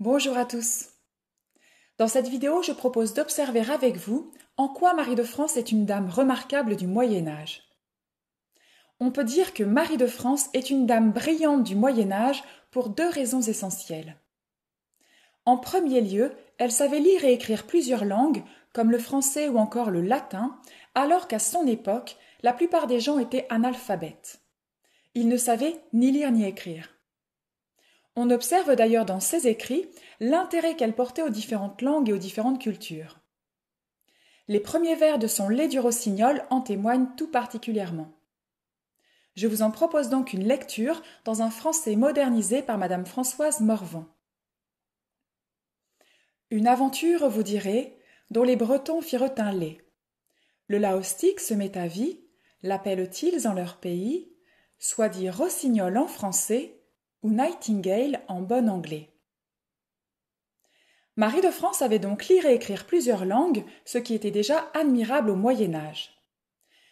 Bonjour à tous. Dans cette vidéo, je propose d'observer avec vous en quoi Marie de France est une dame remarquable du Moyen Âge. On peut dire que Marie de France est une dame brillante du Moyen Âge pour deux raisons essentielles. En premier lieu, elle savait lire et écrire plusieurs langues, comme le français ou encore le latin, alors qu'à son époque, la plupart des gens étaient analphabètes. Ils ne savaient ni lire ni écrire. On observe d'ailleurs dans ses écrits l'intérêt qu'elle portait aux différentes langues et aux différentes cultures. Les premiers vers de son lait du rossignol en témoignent tout particulièrement. Je vous en propose donc une lecture dans un français modernisé par madame Françoise Morvan. Une aventure, vous direz, dont les Bretons firent un lait. Le Laostique se met à vie, l'appellent-ils en leur pays, soit dit rossignol en français, ou Nightingale en bon anglais. Marie de France avait donc lire et écrire plusieurs langues, ce qui était déjà admirable au Moyen Âge.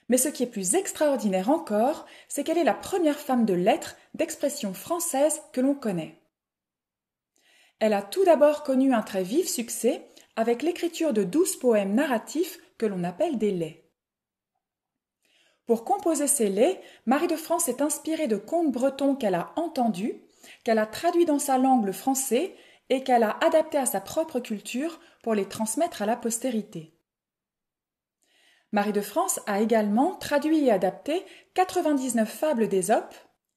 Mais ce qui est plus extraordinaire encore, c'est qu'elle est la première femme de lettres d'expression française que l'on connaît. Elle a tout d'abord connu un très vif succès avec l'écriture de douze poèmes narratifs que l'on appelle des laits. Pour composer ses laits, Marie de France s'est inspirée de contes bretons qu'elle a entendus, qu'elle a traduits dans sa langue le français et qu'elle a adaptés à sa propre culture pour les transmettre à la postérité. Marie de France a également traduit et adapté 99 fables d'Ésope,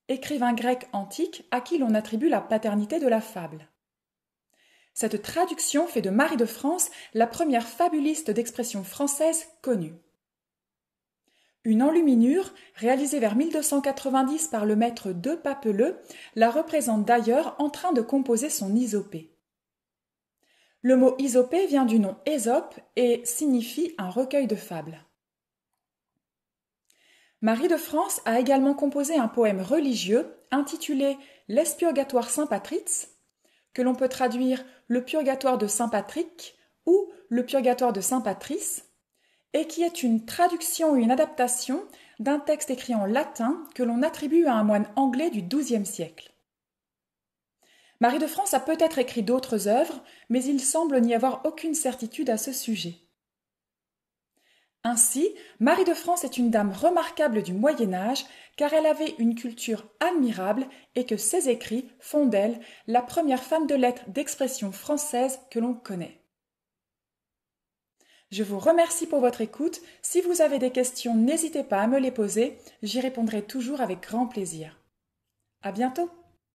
écrivain grec antique à qui l'on attribue la paternité de la fable. Cette traduction fait de Marie de France la première fabuliste d'expression française connue. Une enluminure, réalisée vers 1290 par le maître de Papeleux, la représente d'ailleurs en train de composer son isopée. Le mot isopée vient du nom Ésope et signifie un recueil de fables. Marie de France a également composé un poème religieux intitulé L'Espurgatoire Saint Patrice, que l'on peut traduire Le Purgatoire de Saint Patrick ou Le Purgatoire de Saint Patrice, et qui est une traduction ou une adaptation d'un texte écrit en latin que l'on attribue à un moine anglais du XIIe siècle. Marie de France a peut-être écrit d'autres œuvres, mais il semble n'y avoir aucune certitude à ce sujet. Ainsi, Marie de France est une dame remarquable du Moyen Âge, car elle avait une culture admirable et que ses écrits font d'elle la première femme de lettres d'expression française que l'on connaît. Je vous remercie pour votre écoute. Si vous avez des questions, n'hésitez pas à me les poser. J'y répondrai toujours avec grand plaisir. À bientôt!